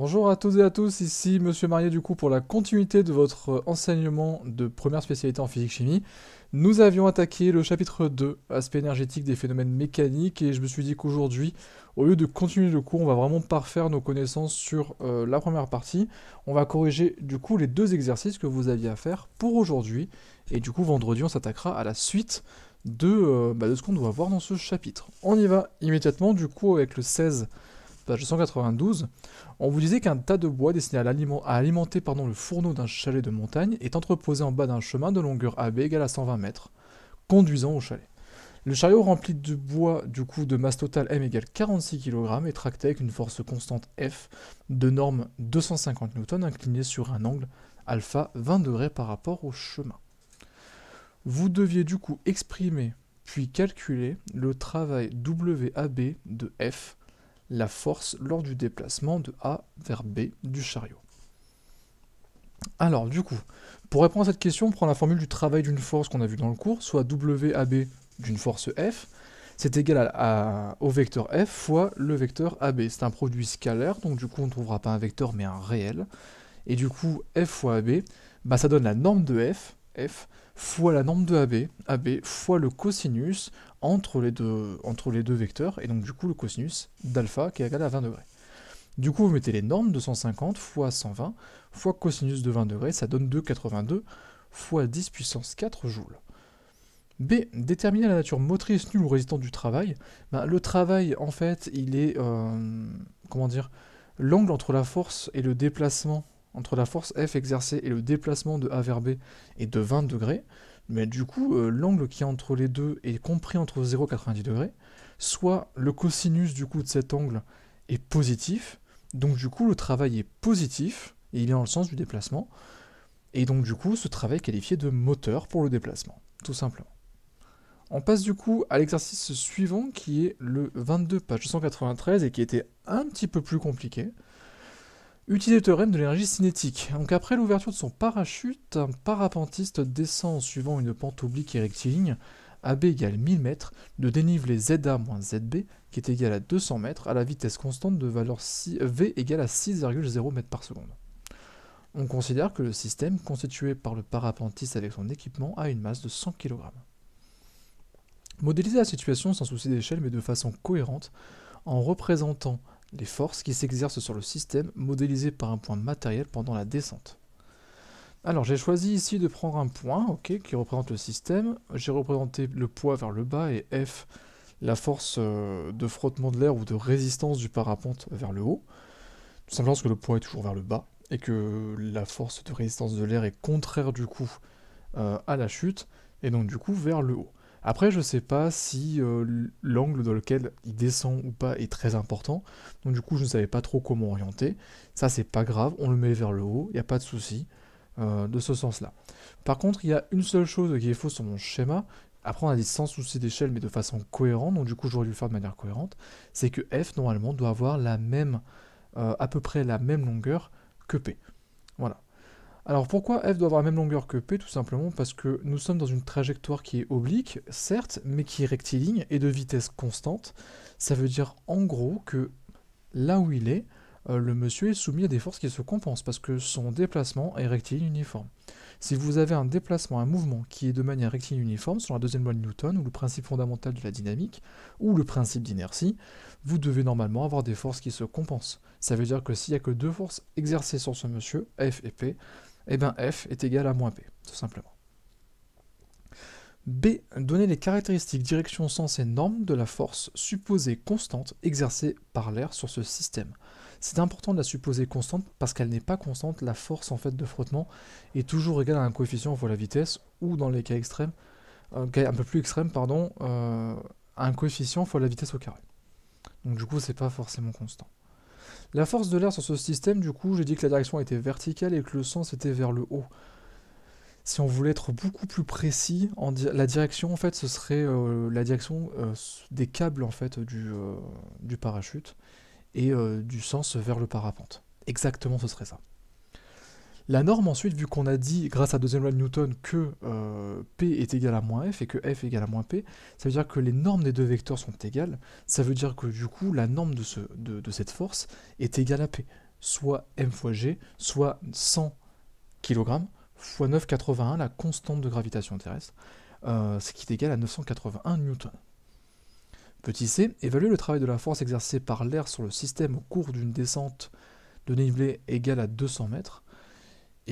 Bonjour à toutes et à tous, ici Monsieur Marié du coup pour la continuité de votre euh, enseignement de première spécialité en physique-chimie. Nous avions attaqué le chapitre 2, aspect énergétique des phénomènes mécaniques, et je me suis dit qu'aujourd'hui, au lieu de continuer le cours, on va vraiment parfaire nos connaissances sur euh, la première partie. On va corriger du coup les deux exercices que vous aviez à faire pour aujourd'hui, et du coup vendredi on s'attaquera à la suite de, euh, bah, de ce qu'on doit voir dans ce chapitre. On y va immédiatement du coup avec le 16 page 192, on vous disait qu'un tas de bois destiné à, alimenter pardon, le fourneau d'un chalet de montagne est entreposé en bas d'un chemin de longueur AB égale à 120 mètres, conduisant au chalet. Le chariot rempli de bois du coup de masse totale M égale 46 kg est tracté avec une force constante F de norme 250 N inclinée sur un angle alpha 20 degrés par rapport au chemin. Vous deviez du coup exprimer puis calculer le travail WAB de F la force lors du déplacement de A vers B du chariot. Alors, du coup, pour répondre à cette question, on prend la formule du travail d'une force qu'on a vue dans le cours, soit WAB d'une force F, c'est égal à, au vecteur F fois le vecteur AB. C'est un produit scalaire, donc du coup on ne trouvera pas un vecteur mais un réel. Et du coup, F fois AB, bah, ça donne la norme de F fois la norme de AB, AB fois le cosinus entre les deux, entre les deux vecteurs, et donc du coup le cosinus d'alpha qui est égal à 20 degrés. Du coup, vous mettez les normes 250 fois 120 fois cosinus de 20 degrés, ça donne 2,82 fois 10 puissance 4 joules. B. Déterminer la nature motrice nulle ou résistante du travail. Ben, le travail, en fait, il est... Euh, comment dire L'angle entre la force et le déplacement entre la force F exercée et le déplacement de A vers B est de 20 degrés, mais du coup, euh, l'angle qui est entre les deux est compris entre 0 et 90 degrés, soit le cosinus du coup de cet angle est positif, donc du coup, le travail est positif, et il est dans le sens du déplacement, et donc du coup, ce travail est qualifié de moteur pour le déplacement, tout simplement. On passe du coup à l'exercice suivant qui est le 22 page 193 et qui était un petit peu plus compliqué. Utiliser le théorème de l'énergie cinétique. Donc après l'ouverture de son parachute, un parapentiste descend en suivant une pente oblique et rectiligne AB égale 1000 mètres de dénivelé ZA moins ZB qui est égal à 200 mètres à la vitesse constante de valeur V égale à 6,0 mètres par seconde. On considère que le système constitué par le parapentiste avec son équipement a une masse de 100 kg. Modéliser la situation sans souci d'échelle mais de façon cohérente en représentant les forces qui s'exercent sur le système modélisé par un point matériel pendant la descente. Alors j'ai choisi ici de prendre un point qui représente le système. J'ai représenté le poids vers le bas et F la force euh, de frottement de l'air ou de résistance du parapente vers le haut. Tout simplement parce que le poids est toujours vers le bas et que la force de résistance de l'air est contraire du coup euh, à la chute et donc du coup vers le haut. Après, je ne sais pas si euh, l'angle dans lequel il descend ou pas est très important. Donc du coup, je ne savais pas trop comment orienter. Ça, c'est pas grave, on le met vers le haut, il n'y a pas de souci euh, de ce sens-là. Par contre, il y a une seule chose qui est fausse sur mon schéma. Après, on a dit sans souci d'échelle, mais de façon cohérente. Donc du coup, j'aurais dû le faire de manière cohérente. C'est que F, normalement, doit avoir la même, euh, à peu près la même longueur que P. Voilà. Alors pourquoi f doit avoir la même longueur que p Tout simplement parce que nous sommes dans une trajectoire qui est oblique, certes, mais qui est rectiligne et de vitesse constante. Ça veut dire en gros que là où il est, euh, le monsieur est soumis à des forces qui se compensent parce que son déplacement est rectiligne uniforme. Si vous avez un déplacement, un mouvement qui est de manière rectiligne uniforme, selon la deuxième loi de Newton, ou le principe fondamental de la dynamique, ou le principe d'inertie, vous devez normalement avoir des forces qui se compensent. Ça veut dire que s'il n'y a que deux forces exercées sur ce monsieur, F et P, et eh bien f est égal à moins p, tout simplement. B. Donner les caractéristiques direction, sens et normes de la force supposée constante exercée par l'air sur ce système. C'est important de la supposer constante parce qu'elle n'est pas constante, la force en fait de frottement est toujours égale à un coefficient fois la vitesse ou dans les cas extrêmes, euh, un peu plus extrêmes pardon, euh, un coefficient fois la vitesse au carré. Donc du coup c'est pas forcément constant. La force de l'air sur ce système, du coup, j'ai dit que la direction était verticale et que le sens était vers le haut. Si on voulait être beaucoup plus précis, la direction, en fait, ce serait euh, la direction euh, des câbles, en fait, du euh, parachute et du sens vers le parapente. Exactement, ce serait ça. La norme ensuite, vu qu'on a dit grâce à la deuxième loi de Newton que euh, P est égal à moins F et que F est égal à moins P, ça veut dire que les normes des deux vecteurs sont égales, ça veut dire que du coup la norme de, ce, de, cette force est égale à P, soit M fois G, soit 100 kg fois 9,81, la constante de gravitation terrestre, euh, ce qui est égal à 981 newton. Petit c, évaluer le travail de la force exercée par l'air sur le système au cours d'une descente de dénivelé égale à 200 mètres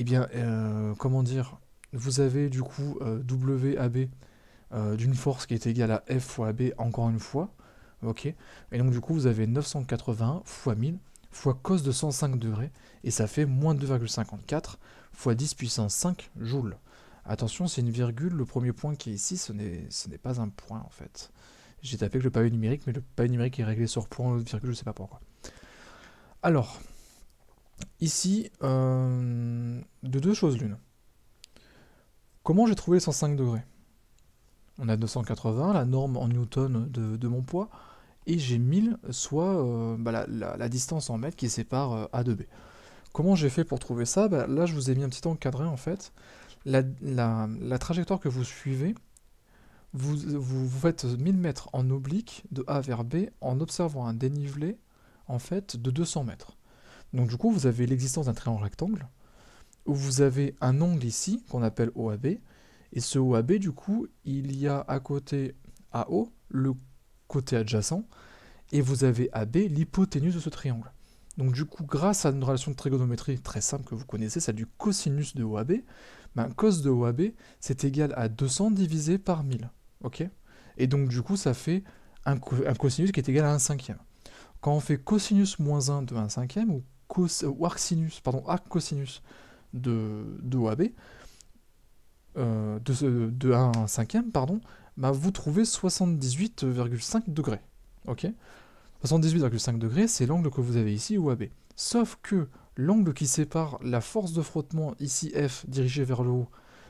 eh bien, euh, comment dire, vous avez du coup euh, WAB euh, d'une force qui est égale à F fois AB encore une fois, ok Et donc du coup, vous avez 980 fois 1000 fois cos de 105 degrés, et ça fait moins 2,54 fois 10 puissance 5 joules. Attention, c'est une virgule, le premier point qui est ici, ce n'est pas un point en fait. J'ai tapé que le pavé numérique, mais le pavé numérique est réglé sur point, virgule, je ne sais pas pourquoi. Alors, ici euh, de deux choses l'une. Comment j'ai trouvé les 105 degrés On a 280, la norme en newton de, mon poids, et j'ai 1000, soit euh, bah, la, distance en mètres qui sépare euh, A de B. Comment j'ai fait pour trouver ça bah, Là, je vous ai mis un petit encadré en fait. La, trajectoire que vous suivez, vous, faites 1000 mètres en oblique de A vers B en observant un dénivelé en fait de 200 mètres. Donc du coup, vous avez l'existence d'un triangle rectangle, où vous avez un angle ici, qu'on appelle OAB, et ce OAB, du coup, il y a à côté AO, le côté adjacent, et vous avez AB, l'hypoténuse de ce triangle. Donc du coup, grâce à une relation de trigonométrie très simple que vous connaissez, celle du cosinus de OAB, ben, cos de OAB, c'est égal à 200 divisé par 1000. ok et donc du coup, ça fait un, un cosinus qui est égal à 1 cinquième. Quand on fait cosinus moins 1 de 1 cinquième, ou cos, arc sinus, pardon, arc cosinus de, de OAB, euh, de, 1 cinquième, pardon, bah vous trouvez 78,5 degrés. Ok 78,5 degrés, c'est l'angle que vous avez ici, OAB. Sauf que l'angle qui sépare la force de frottement, ici F, dirigée vers le haut,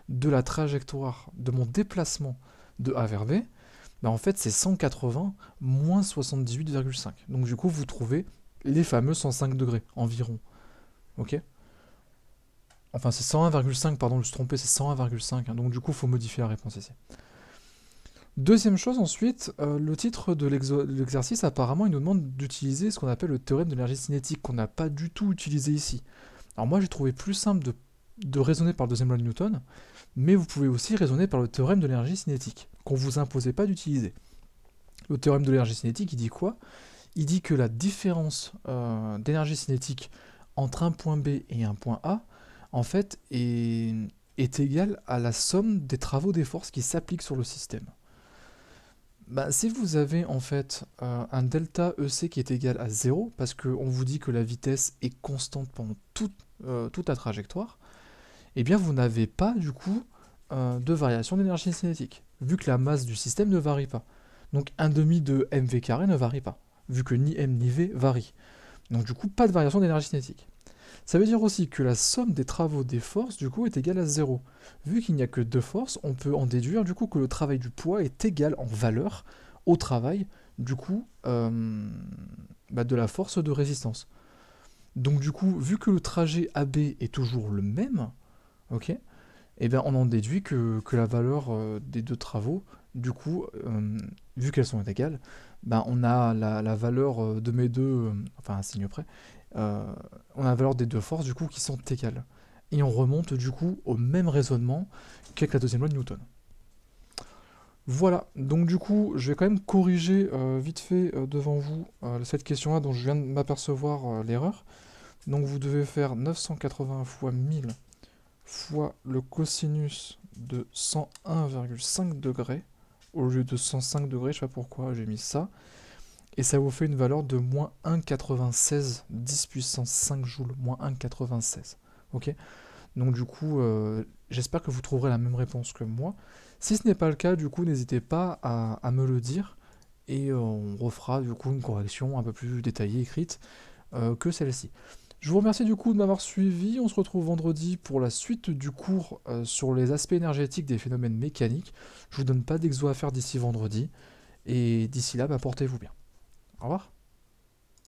de la trajectoire de mon déplacement de A vers B, bah, en fait c'est 180 moins 78,5. Donc du coup vous trouvez les fameux 105 degrés environ. Ok Enfin, c'est 101,5, pardon, je me tromper, c'est 101,5. Hein. donc, du coup, il faut modifier la réponse ici. Deuxième chose, ensuite, euh, le titre de l'exercice, apparemment, il nous demande d'utiliser ce qu'on appelle le théorème de l'énergie cinétique, qu'on n'a pas du tout utilisé ici. Alors, moi, j'ai trouvé plus simple de, de raisonner par le deuxième loi de Newton, mais vous pouvez aussi raisonner par le théorème de l'énergie cinétique, qu'on ne vous imposait pas d'utiliser. Le théorème de l'énergie cinétique, il dit quoi il dit que la différence euh, d'énergie cinétique entre un point B et un point A, en fait, est, égale à la somme des travaux des forces qui s'appliquent sur le système. Bah, si vous avez en fait euh, un delta EC qui est égal à 0, parce qu'on vous dit que la vitesse est constante pendant toute, euh, toute la trajectoire, eh bien vous n'avez pas du coup de variation d'énergie cinétique, vu que la masse du système ne varie pas. Donc 1,5 de mv carré ne varie pas vu que ni M ni V varient. Donc du coup, pas de variation d'énergie cinétique. Ça veut dire aussi que la somme des travaux des forces, du coup, est égale à 0. Vu qu'il n'y a que deux forces, on peut en déduire, du coup, que le travail du poids est égal en valeur au travail, du coup, euh, bah, de la force de résistance. Donc du coup, vu que le trajet AB est toujours le même, ok, eh on en déduit que la valeur euh, des deux travaux du coup, euh, vu qu'elles sont égales, ben, on a la, valeur euh, de mes deux, euh, enfin un signe près, on a la valeur des deux forces du coup qui sont égales. Et on remonte du coup au même raisonnement qu'avec la deuxième loi de Newton. Voilà, donc du coup, je vais quand même corriger vite fait devant vous cette question-là dont je viens de m'apercevoir l'erreur. Donc vous devez faire 980 fois 1000 fois le cosinus de 101,5 degrés au lieu de 105 degrés, je sais pas pourquoi j'ai mis ça. Et ça vous fait une valeur de moins 1,96, 10 puissance 5 joules, moins 1,96. Ok Donc du coup, euh, j'espère que vous trouverez la même réponse que moi. Si ce n'est pas le cas, du coup, n'hésitez pas à, me le dire. Et euh, on refera du coup une correction un peu plus détaillée, écrite, euh, que celle-ci. Je vous remercie du coup de m'avoir suivi. On se retrouve vendredi pour la suite du cours euh, sur les aspects énergétiques des phénomènes mécaniques. Je vous donne pas d'exo à faire d'ici vendredi. Et d'ici là, bah, portez-vous bien. Au revoir.